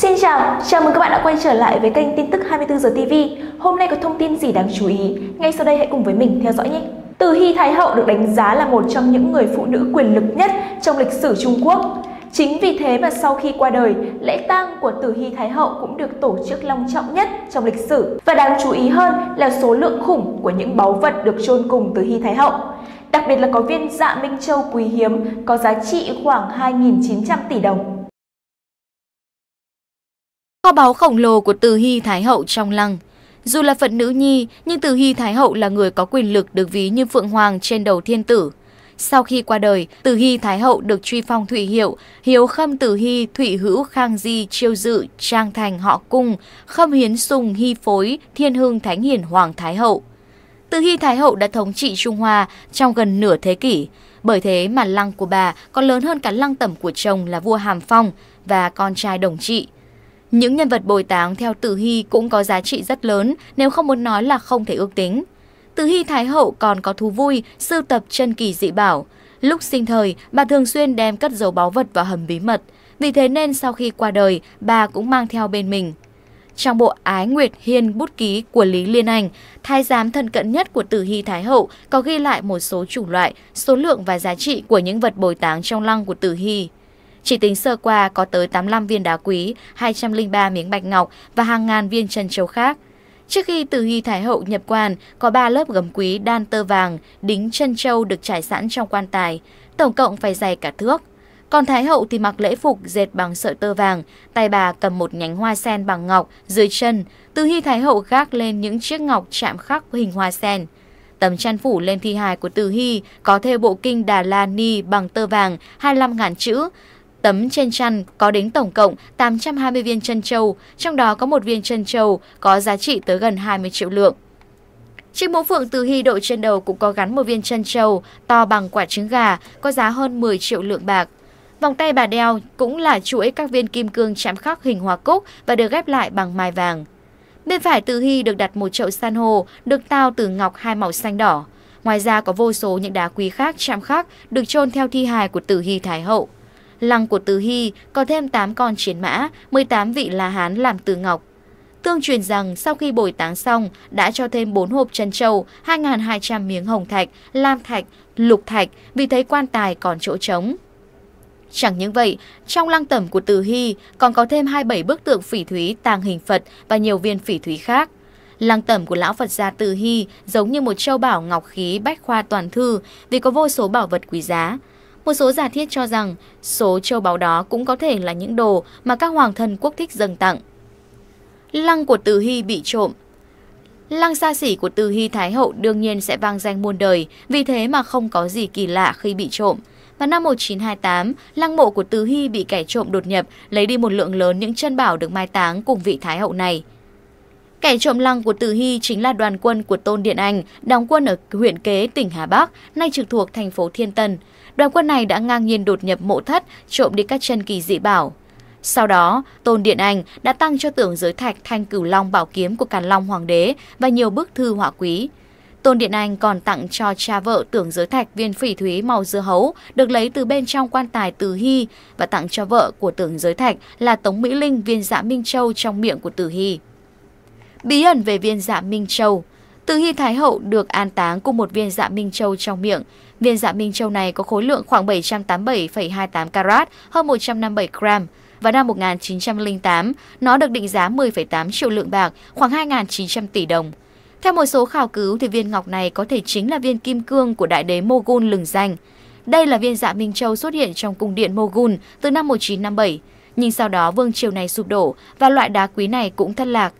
Xin chào, chào mừng các bạn đã quay trở lại với kênh tin tức 24 giờ TV. Hôm nay có thông tin gì đáng chú ý? Ngay sau đây hãy cùng với mình theo dõi nhé. Từ Hy Thái Hậu được đánh giá là một trong những người phụ nữ quyền lực nhất trong lịch sử Trung Quốc. Chính vì thế mà sau khi qua đời, lễ tang của Tử Hy Thái Hậu cũng được tổ chức long trọng nhất trong lịch sử. Và đáng chú ý hơn là số lượng khủng của những báu vật được chôn cùng Tử Hy Thái Hậu. Đặc biệt là có viên dạ Minh Châu quý hiếm có giá trị khoảng 2.900 tỷ đồng. Kho báu khổng lồ của Từ Hy Thái Hậu trong lăng. Dù là phận nữ nhi, nhưng Từ Hy Thái Hậu là người có quyền lực được ví như Phượng Hoàng trên đầu thiên tử. Sau khi qua đời, Từ Hy Thái Hậu được truy phong Thụy Hiệu, Hiếu Khâm Từ Hy, Thụy Hữu Khang Di, Chiêu Dự, Trang Thành Họ Cung, Khâm Hiến Sùng Hy Phối, Thiên Hương Thánh Hiển Hoàng Thái Hậu. Từ Hy Thái Hậu đã thống trị Trung Hoa trong gần nửa thế kỷ, bởi thế mà lăng của bà còn lớn hơn cả lăng tẩm của chồng là vua Hàm Phong và con trai đồng trị. Những nhân vật bồi táng theo Tử Hy cũng có giá trị rất lớn nếu không muốn nói là không thể ước tính. Tử Hy Thái Hậu còn có thú vui sưu tập chân kỳ dị bảo. Lúc sinh thời, bà thường xuyên đem cất dấu báu vật vào hầm bí mật. Vì thế nên sau khi qua đời, bà cũng mang theo bên mình. Trong bộ Ái Nguyệt Hiên bút ký của Lý Liên Anh, thái giám thân cận nhất của Tử Hy Thái Hậu có ghi lại một số chủng loại, số lượng và giá trị của những vật bồi táng trong lăng của Tử Hy. Chỉ tính sơ qua có tới 85 viên đá quý, 203 miếng bạch ngọc và hàng ngàn viên trân châu khác. Trước khi Từ Hy Thái Hậu nhập quan, có 3 lớp gấm quý đan tơ vàng, đính chân châu được trải sẵn trong quan tài, tổng cộng phải dày cả thước. Còn Thái Hậu thì mặc lễ phục dệt bằng sợi tơ vàng, tay bà cầm một nhánh hoa sen bằng ngọc dưới chân, Từ Hy Thái Hậu gác lên những chiếc ngọc chạm khắc hình hoa sen. Tấm chăn phủ lên thi hài của Từ Hy có thêu bộ kinh Đà La Ni bằng tơ vàng 25.000 chữ, Tấm trên chăn có đến tổng cộng 820 viên chân châu, trong đó có một viên chân châu có giá trị tới gần 20 triệu lượng. Chiếc mũ phượng từ hy đội trên đầu cũng có gắn một viên chân châu to bằng quả trứng gà, có giá hơn 10 triệu lượng bạc. Vòng tay bà đeo cũng là chuỗi các viên kim cương chạm khắc hình hoa cúc và được ghép lại bằng mai vàng. Bên phải Từ Hy được đặt một chậu san hô được tao từ ngọc hai màu xanh đỏ. Ngoài ra có vô số những đá quý khác chạm khắc được chôn theo thi hài của Từ Hy Thái Hậu lăng của Từ Hy có thêm 8 con chiến mã, 18 vị La Hán làm từ ngọc. Tương truyền rằng sau khi bồi táng xong đã cho thêm 4 hộp chân trâu, 2.200 miếng hồng thạch, lam thạch, lục thạch vì thấy quan tài còn chỗ trống. Chẳng những vậy, trong lăng tẩm của Từ Hy còn có thêm 27 bức tượng phỉ thúy tàng hình Phật và nhiều viên phỉ thúy khác. Lăng tẩm của lão Phật gia Từ Hy giống như một châu bảo ngọc khí bách khoa toàn thư vì có vô số bảo vật quý giá. Một số giả thiết cho rằng số châu báu đó cũng có thể là những đồ mà các hoàng thân quốc thích dâng tặng. Lăng của Từ Hy bị trộm Lăng xa xỉ của Từ Hy Thái Hậu đương nhiên sẽ vang danh muôn đời, vì thế mà không có gì kỳ lạ khi bị trộm. Vào năm 1928, lăng mộ của Từ Hy bị kẻ trộm đột nhập, lấy đi một lượng lớn những chân bảo được mai táng cùng vị Thái Hậu này. Kẻ trộm lăng của Tử Hy chính là đoàn quân của Tôn Điện Anh, đóng quân ở huyện Kế, tỉnh Hà Bắc, nay trực thuộc thành phố Thiên Tân. Đoàn quân này đã ngang nhiên đột nhập mộ thất, trộm đi các chân kỳ dị bảo. Sau đó, Tôn Điện Anh đã tăng cho tưởng giới thạch thanh cửu long bảo kiếm của Càn Long Hoàng đế và nhiều bức thư họa quý. Tôn Điện Anh còn tặng cho cha vợ tưởng giới thạch viên phỉ thúy màu dưa hấu được lấy từ bên trong quan tài Từ Hy và tặng cho vợ của tưởng giới thạch là Tống Mỹ Linh viên dạ Minh Châu trong miệng của Từ Hy. Bí ẩn về viên dạ Minh Châu Từ khi Thái Hậu được an táng cùng một viên dạ Minh Châu trong miệng, viên dạ Minh Châu này có khối lượng khoảng 787,28 carat, hơn 157 gram. và năm 1908, nó được định giá 10,8 triệu lượng bạc, khoảng 2.900 tỷ đồng. Theo một số khảo cứu thì viên ngọc này có thể chính là viên kim cương của đại đế Mogul lừng danh. Đây là viên dạ Minh Châu xuất hiện trong cung điện Mogul từ năm 1957, nhưng sau đó vương triều này sụp đổ và loại đá quý này cũng thất lạc.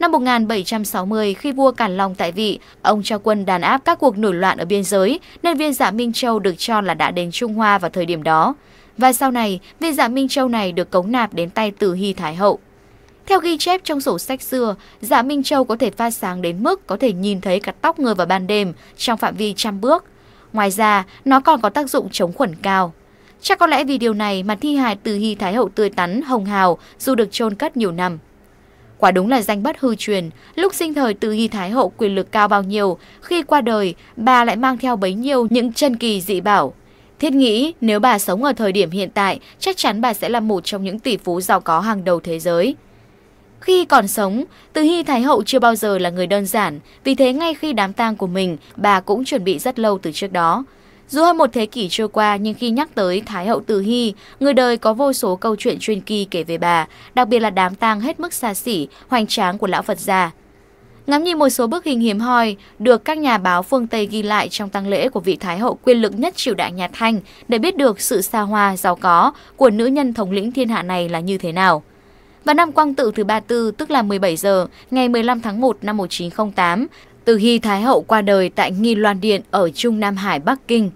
Năm 1760, khi vua Càn Long tại vị, ông cho quân đàn áp các cuộc nổi loạn ở biên giới, nên viên giả dạ Minh Châu được cho là đã đến Trung Hoa vào thời điểm đó. Và sau này, viên giả dạ Minh Châu này được cống nạp đến tay Từ Hy Thái Hậu. Theo ghi chép trong sổ sách xưa, giả dạ Minh Châu có thể phát sáng đến mức có thể nhìn thấy cả tóc người vào ban đêm trong phạm vi trăm bước. Ngoài ra, nó còn có tác dụng chống khuẩn cao. Chắc có lẽ vì điều này mà thi hài từ Hy Thái Hậu tươi tắn, hồng hào dù được chôn cất nhiều năm. Quả đúng là danh bất hư truyền, lúc sinh thời từ Hy Thái Hậu quyền lực cao bao nhiêu, khi qua đời, bà lại mang theo bấy nhiêu những chân kỳ dị bảo. Thiết nghĩ nếu bà sống ở thời điểm hiện tại, chắc chắn bà sẽ là một trong những tỷ phú giàu có hàng đầu thế giới. Khi còn sống, Từ Hy Thái Hậu chưa bao giờ là người đơn giản, vì thế ngay khi đám tang của mình, bà cũng chuẩn bị rất lâu từ trước đó. Dù hơn một thế kỷ trôi qua nhưng khi nhắc tới Thái hậu Từ Hy, người đời có vô số câu chuyện truyền kỳ kể về bà, đặc biệt là đám tang hết mức xa xỉ, hoành tráng của lão Phật già. Ngắm nhìn một số bức hình hiếm hoi được các nhà báo phương Tây ghi lại trong tang lễ của vị Thái hậu quyền lực nhất triều đại nhà Thanh để biết được sự xa hoa, giàu có của nữ nhân thống lĩnh thiên hạ này là như thế nào. Và năm quang tự thứ 34, tức là 17 giờ, ngày 15 tháng 1 năm 1908, từ khi Thái Hậu qua đời tại Nghi Loan Điện ở Trung Nam Hải, Bắc Kinh,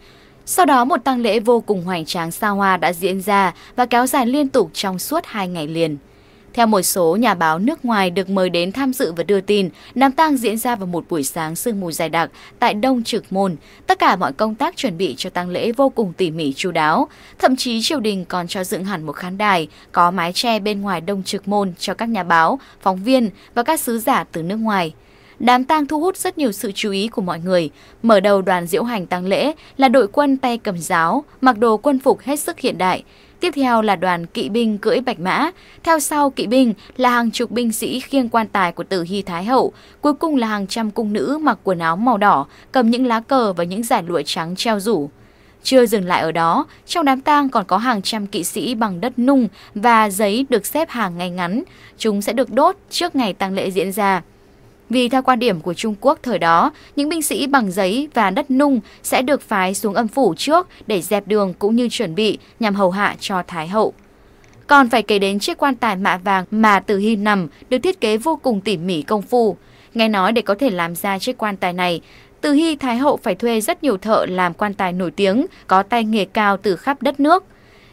sau đó một tang lễ vô cùng hoành tráng xa hoa đã diễn ra và kéo dài liên tục trong suốt hai ngày liền. Theo một số nhà báo nước ngoài được mời đến tham dự và đưa tin, đám tang diễn ra vào một buổi sáng sương mù dày đặc tại Đông Trực Môn. Tất cả mọi công tác chuẩn bị cho tang lễ vô cùng tỉ mỉ chu đáo, thậm chí triều đình còn cho dựng hẳn một khán đài có mái che bên ngoài Đông Trực Môn cho các nhà báo, phóng viên và các sứ giả từ nước ngoài. Đám tang thu hút rất nhiều sự chú ý của mọi người. Mở đầu đoàn diễu hành tang lễ là đội quân tay cầm giáo, mặc đồ quân phục hết sức hiện đại. Tiếp theo là đoàn kỵ binh cưỡi bạch mã, theo sau kỵ binh là hàng chục binh sĩ khiêng quan tài của tử hy Thái Hậu, cuối cùng là hàng trăm cung nữ mặc quần áo màu đỏ, cầm những lá cờ và những giải lụa trắng treo rủ. Chưa dừng lại ở đó, trong đám tang còn có hàng trăm kỵ sĩ bằng đất nung và giấy được xếp hàng ngay ngắn. Chúng sẽ được đốt trước ngày tang lễ diễn ra. Vì theo quan điểm của Trung Quốc thời đó, những binh sĩ bằng giấy và đất nung sẽ được phái xuống âm phủ trước để dẹp đường cũng như chuẩn bị nhằm hầu hạ cho Thái hậu. Còn phải kể đến chiếc quan tài mạ vàng mà Từ Hy nằm được thiết kế vô cùng tỉ mỉ công phu. Nghe nói để có thể làm ra chiếc quan tài này, Từ Hy Thái hậu phải thuê rất nhiều thợ làm quan tài nổi tiếng, có tay nghề cao từ khắp đất nước.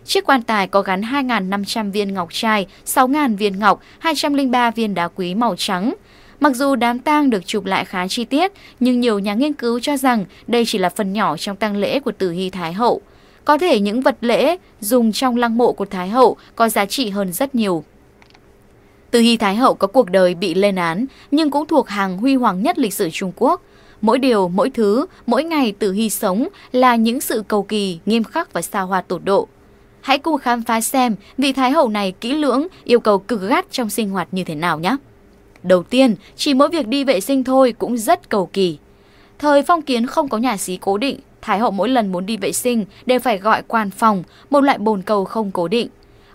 Chiếc quan tài có gắn 2.500 viên ngọc trai, 6.000 viên ngọc, 203 viên đá quý màu trắng, Mặc dù đám tang được chụp lại khá chi tiết, nhưng nhiều nhà nghiên cứu cho rằng đây chỉ là phần nhỏ trong tang lễ của tử hy Thái Hậu. Có thể những vật lễ dùng trong lăng mộ của Thái Hậu có giá trị hơn rất nhiều. Từ Hy Thái Hậu có cuộc đời bị lên án, nhưng cũng thuộc hàng huy hoàng nhất lịch sử Trung Quốc. Mỗi điều, mỗi thứ, mỗi ngày Từ Hy sống là những sự cầu kỳ, nghiêm khắc và xa hoa tột độ. Hãy cùng khám phá xem vị Thái Hậu này kỹ lưỡng, yêu cầu cực gắt trong sinh hoạt như thế nào nhé! Đầu tiên, chỉ mỗi việc đi vệ sinh thôi cũng rất cầu kỳ. Thời phong kiến không có nhà xí cố định, Thái hậu mỗi lần muốn đi vệ sinh đều phải gọi quan phòng, một loại bồn cầu không cố định.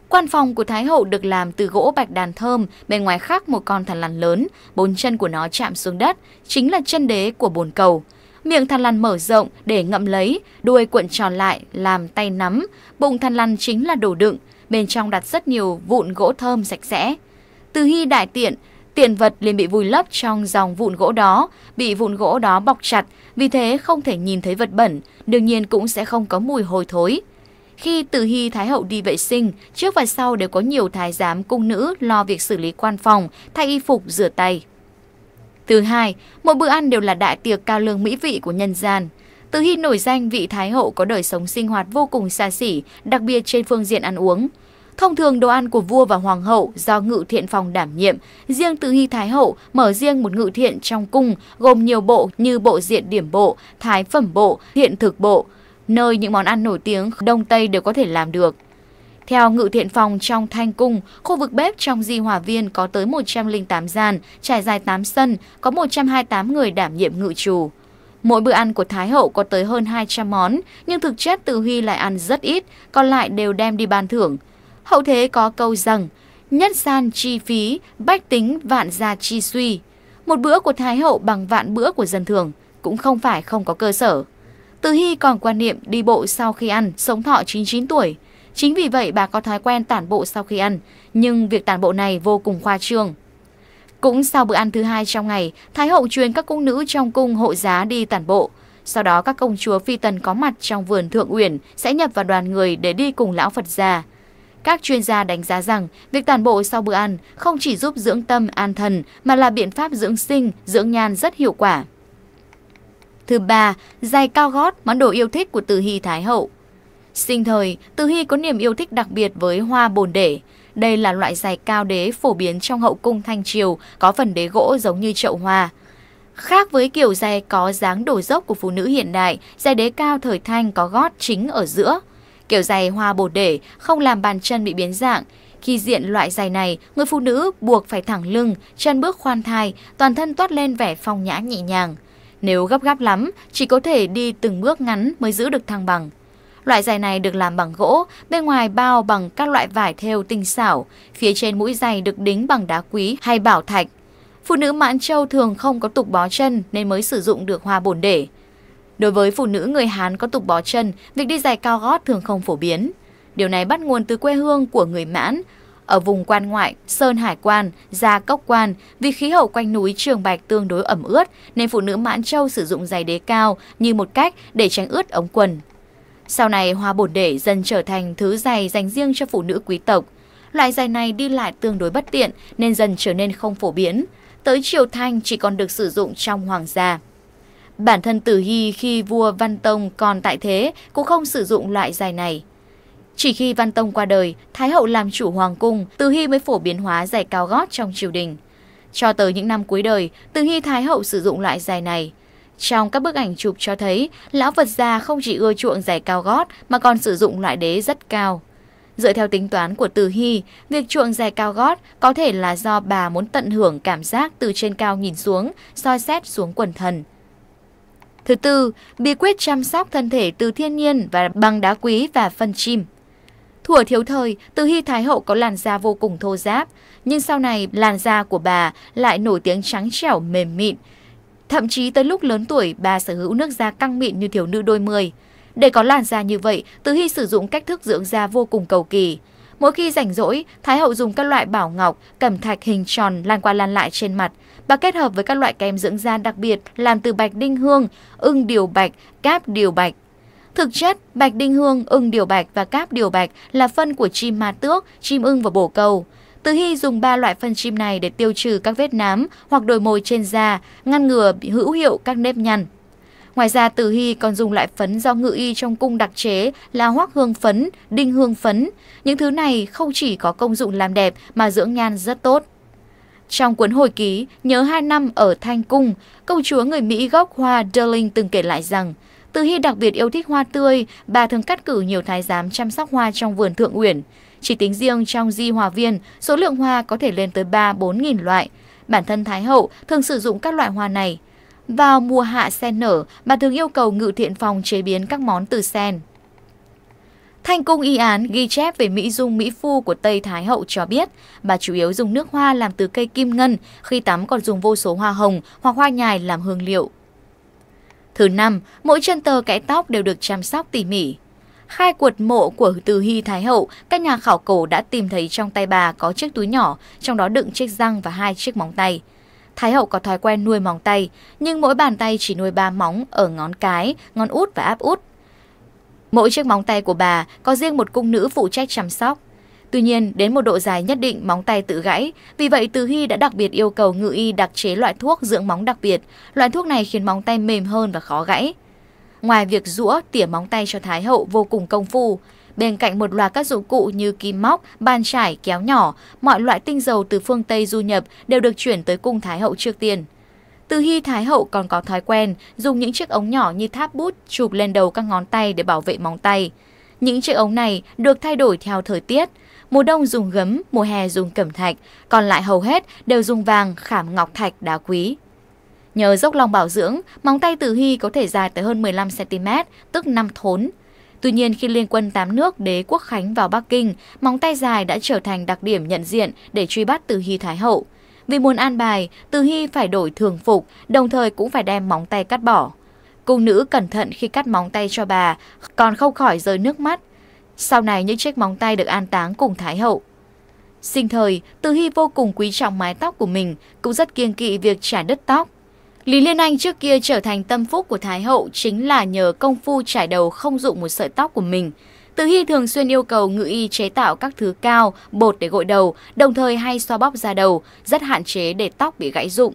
Quan phòng của Thái hậu được làm từ gỗ bạch đàn thơm, bên ngoài khắc một con thằn lằn lớn, bốn chân của nó chạm xuống đất, chính là chân đế của bồn cầu. Miệng thằn lằn mở rộng để ngậm lấy, đuôi cuộn tròn lại làm tay nắm, bụng thằn lằn chính là đồ đựng, bên trong đặt rất nhiều vụn gỗ thơm sạch sẽ. Từ hy đại tiện, Tiền vật liền bị vùi lấp trong dòng vụn gỗ đó, bị vụn gỗ đó bọc chặt, vì thế không thể nhìn thấy vật bẩn, đương nhiên cũng sẽ không có mùi hôi thối. Khi từ Hy Thái Hậu đi vệ sinh, trước và sau đều có nhiều thái giám cung nữ lo việc xử lý quan phòng, thay y phục, rửa tay. Thứ hai, mỗi bữa ăn đều là đại tiệc cao lương mỹ vị của nhân gian. Từ Hy nổi danh vị Thái Hậu có đời sống sinh hoạt vô cùng xa xỉ, đặc biệt trên phương diện ăn uống. Thông thường đồ ăn của vua và hoàng hậu do ngự thiện phòng đảm nhiệm, riêng từ hy thái hậu mở riêng một ngự thiện trong cung gồm nhiều bộ như bộ diện điểm bộ, thái phẩm bộ, thiện thực bộ, nơi những món ăn nổi tiếng Đông Tây đều có thể làm được. Theo ngự thiện phòng trong thanh cung, khu vực bếp trong di hòa viên có tới 108 gian, trải dài 8 sân, có 128 người đảm nhiệm ngự chủ. Mỗi bữa ăn của Thái Hậu có tới hơn 200 món, nhưng thực chất Từ Huy lại ăn rất ít, còn lại đều đem đi ban thưởng – Hậu thế có câu rằng, nhất san chi phí, bách tính vạn gia chi suy. Một bữa của Thái hậu bằng vạn bữa của dân thường, cũng không phải không có cơ sở. Từ Hy còn quan niệm đi bộ sau khi ăn, sống thọ 99 tuổi. Chính vì vậy bà có thói quen tản bộ sau khi ăn, nhưng việc tản bộ này vô cùng khoa trương. Cũng sau bữa ăn thứ hai trong ngày, Thái hậu truyền các cung nữ trong cung hộ giá đi tản bộ. Sau đó các công chúa phi tần có mặt trong vườn thượng uyển sẽ nhập vào đoàn người để đi cùng lão Phật già. Các chuyên gia đánh giá rằng việc tản bộ sau bữa ăn không chỉ giúp dưỡng tâm an thần mà là biện pháp dưỡng sinh, dưỡng nhan rất hiệu quả. Thứ ba, giày cao gót, món đồ yêu thích của Từ Hy Thái Hậu. Sinh thời, Từ Hy có niềm yêu thích đặc biệt với hoa bồn để. Đây là loại giày cao đế phổ biến trong hậu cung thanh triều, có phần đế gỗ giống như chậu hoa. Khác với kiểu giày có dáng đổ dốc của phụ nữ hiện đại, giày đế cao thời thanh có gót chính ở giữa. Kiểu giày hoa bột để không làm bàn chân bị biến dạng. Khi diện loại giày này, người phụ nữ buộc phải thẳng lưng, chân bước khoan thai, toàn thân toát lên vẻ phong nhã nhẹ nhàng. Nếu gấp gáp lắm, chỉ có thể đi từng bước ngắn mới giữ được thăng bằng. Loại giày này được làm bằng gỗ, bên ngoài bao bằng các loại vải thêu tinh xảo, phía trên mũi giày được đính bằng đá quý hay bảo thạch. Phụ nữ Mãn Châu thường không có tục bó chân nên mới sử dụng được hoa bồn để. Đối với phụ nữ người Hán có tục bó chân, việc đi giày cao gót thường không phổ biến. Điều này bắt nguồn từ quê hương của người Mãn. Ở vùng quan ngoại, Sơn Hải Quan, Gia Cốc Quan, vì khí hậu quanh núi Trường Bạch tương đối ẩm ướt nên phụ nữ Mãn Châu sử dụng giày đế cao như một cách để tránh ướt ống quần. Sau này, hoa bổn đệ dần trở thành thứ giày dành riêng cho phụ nữ quý tộc. Loại giày này đi lại tương đối bất tiện nên dần trở nên không phổ biến. Tới triều Thanh chỉ còn được sử dụng trong hoàng gia. Bản thân Tử Hy khi vua Văn Tông còn tại thế cũng không sử dụng loại giày này. Chỉ khi Văn Tông qua đời, Thái hậu làm chủ hoàng cung, tử Hy mới phổ biến hóa giày cao gót trong triều đình. Cho tới những năm cuối đời, tử Hy Thái hậu sử dụng loại giày này. Trong các bức ảnh chụp cho thấy, lão vật gia không chỉ ưa chuộng giày cao gót mà còn sử dụng loại đế rất cao. Dựa theo tính toán của Từ Hy, việc chuộng giày cao gót có thể là do bà muốn tận hưởng cảm giác từ trên cao nhìn xuống, soi xét xuống quần thần. Thứ tư, bí quyết chăm sóc thân thể từ thiên nhiên và bằng đá quý và phân chim. Thuở thiếu thời, Từ Hy Thái Hậu có làn da vô cùng thô ráp, nhưng sau này làn da của bà lại nổi tiếng trắng trẻo mềm mịn. Thậm chí tới lúc lớn tuổi, bà sở hữu nước da căng mịn như thiếu nữ đôi mươi. Để có làn da như vậy, Từ Hy sử dụng cách thức dưỡng da vô cùng cầu kỳ. Mỗi khi rảnh rỗi, Thái Hậu dùng các loại bảo ngọc, cẩm thạch hình tròn lan qua lan lại trên mặt – và kết hợp với các loại kem dưỡng da đặc biệt làm từ bạch đinh hương, ưng điều bạch, cáp điều bạch. Thực chất, bạch đinh hương, ưng điều bạch và cáp điều bạch là phân của chim ma tước, chim ưng và bồ câu. Từ Hy dùng 3 loại phân chim này để tiêu trừ các vết nám hoặc đồi mồi trên da, ngăn ngừa hữu hiệu các nếp nhăn. Ngoài ra Từ Hy còn dùng loại phấn do ngự y trong cung đặc chế là hoắc hương phấn, đinh hương phấn. Những thứ này không chỉ có công dụng làm đẹp mà dưỡng nhan rất tốt. Trong cuốn hồi ký Nhớ hai năm ở Thanh Cung, công chúa người Mỹ gốc Hoa Darling từng kể lại rằng, từ khi đặc biệt yêu thích hoa tươi, bà thường cắt cử nhiều thái giám chăm sóc hoa trong vườn thượng uyển. Chỉ tính riêng trong di hòa viên, số lượng hoa có thể lên tới 3-4.000 loại. Bản thân Thái Hậu thường sử dụng các loại hoa này. Vào mùa hạ sen nở, bà thường yêu cầu ngự thiện phòng chế biến các món từ sen. Thanh cung y án ghi chép về Mỹ Dung Mỹ Phu của Tây Thái Hậu cho biết, bà chủ yếu dùng nước hoa làm từ cây kim ngân, khi tắm còn dùng vô số hoa hồng hoặc hoa nhài làm hương liệu. Thứ năm, mỗi chân tơ kẽ tóc đều được chăm sóc tỉ mỉ. Khai quật mộ của Từ Hy Thái Hậu, các nhà khảo cổ đã tìm thấy trong tay bà có chiếc túi nhỏ, trong đó đựng chiếc răng và hai chiếc móng tay. Thái hậu có thói quen nuôi móng tay, nhưng mỗi bàn tay chỉ nuôi ba móng ở ngón cái, ngón út và áp út. Mỗi chiếc móng tay của bà có riêng một cung nữ phụ trách chăm sóc. Tuy nhiên, đến một độ dài nhất định móng tay tự gãy, vì vậy Từ Hy đã đặc biệt yêu cầu ngự y đặc chế loại thuốc dưỡng móng đặc biệt. Loại thuốc này khiến móng tay mềm hơn và khó gãy. Ngoài việc rũa, tỉa móng tay cho Thái hậu vô cùng công phu, bên cạnh một loạt các dụng cụ như kim móc, bàn chải, kéo nhỏ, mọi loại tinh dầu từ phương Tây du nhập đều được chuyển tới cung Thái hậu trước tiên. Từ hy Thái Hậu còn có thói quen dùng những chiếc ống nhỏ như tháp bút chụp lên đầu các ngón tay để bảo vệ móng tay. Những chiếc ống này được thay đổi theo thời tiết. Mùa đông dùng gấm, mùa hè dùng cẩm thạch, còn lại hầu hết đều dùng vàng, khảm ngọc thạch, đá quý. Nhờ dốc lòng bảo dưỡng, móng tay Từ Hy có thể dài tới hơn 15cm, tức 5 thốn. Tuy nhiên khi liên quân tám nước đế quốc Khánh vào Bắc Kinh, móng tay dài đã trở thành đặc điểm nhận diện để truy bắt Từ Hy Thái Hậu. Vì muốn an bài, Từ Hy phải đổi thường phục, đồng thời cũng phải đem móng tay cắt bỏ. Cung nữ cẩn thận khi cắt móng tay cho bà, còn không khỏi rơi nước mắt. Sau này những chiếc móng tay được an táng cùng Thái Hậu. Sinh thời, Từ Hy vô cùng quý trọng mái tóc của mình, cũng rất kiêng kỵ việc trải đất tóc. Lý Liên Anh trước kia trở thành tâm phúc của Thái Hậu chính là nhờ công phu trải đầu không dụng một sợi tóc của mình – từ Hy thường xuyên yêu cầu ngự y chế tạo các thứ cao, bột để gội đầu, đồng thời hay xoa bóp da đầu, rất hạn chế để tóc bị gãy rụng.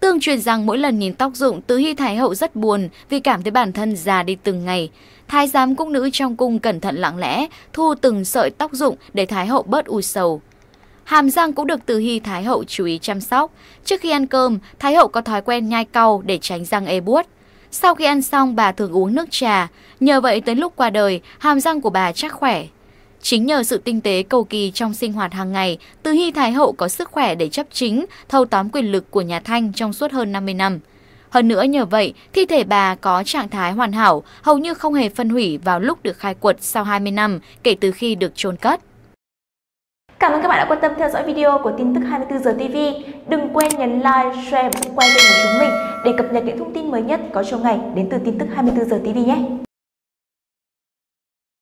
Tương truyền rằng mỗi lần nhìn tóc rụng, Từ Hy Thái Hậu rất buồn vì cảm thấy bản thân già đi từng ngày. Thái giám cung nữ trong cung cẩn thận lặng lẽ, thu từng sợi tóc rụng để Thái Hậu bớt u sầu. Hàm răng cũng được Từ Hy Thái Hậu chú ý chăm sóc. Trước khi ăn cơm, Thái Hậu có thói quen nhai cau để tránh răng ê buốt. Sau khi ăn xong, bà thường uống nước trà. Nhờ vậy tới lúc qua đời, hàm răng của bà chắc khỏe. Chính nhờ sự tinh tế cầu kỳ trong sinh hoạt hàng ngày, Từ Hy Thái Hậu có sức khỏe để chấp chính, thâu tóm quyền lực của nhà Thanh trong suốt hơn 50 năm. Hơn nữa nhờ vậy, thi thể bà có trạng thái hoàn hảo, hầu như không hề phân hủy vào lúc được khai quật sau 20 năm kể từ khi được chôn cất. Cảm ơn các bạn đã quan tâm theo dõi video của tin tức 24 giờ TV. Đừng quên nhấn like, share và subscribe kênh của chúng mình để cập nhật những thông tin mới nhất có trong ngày đến từ tin tức 24 giờ TV nhé.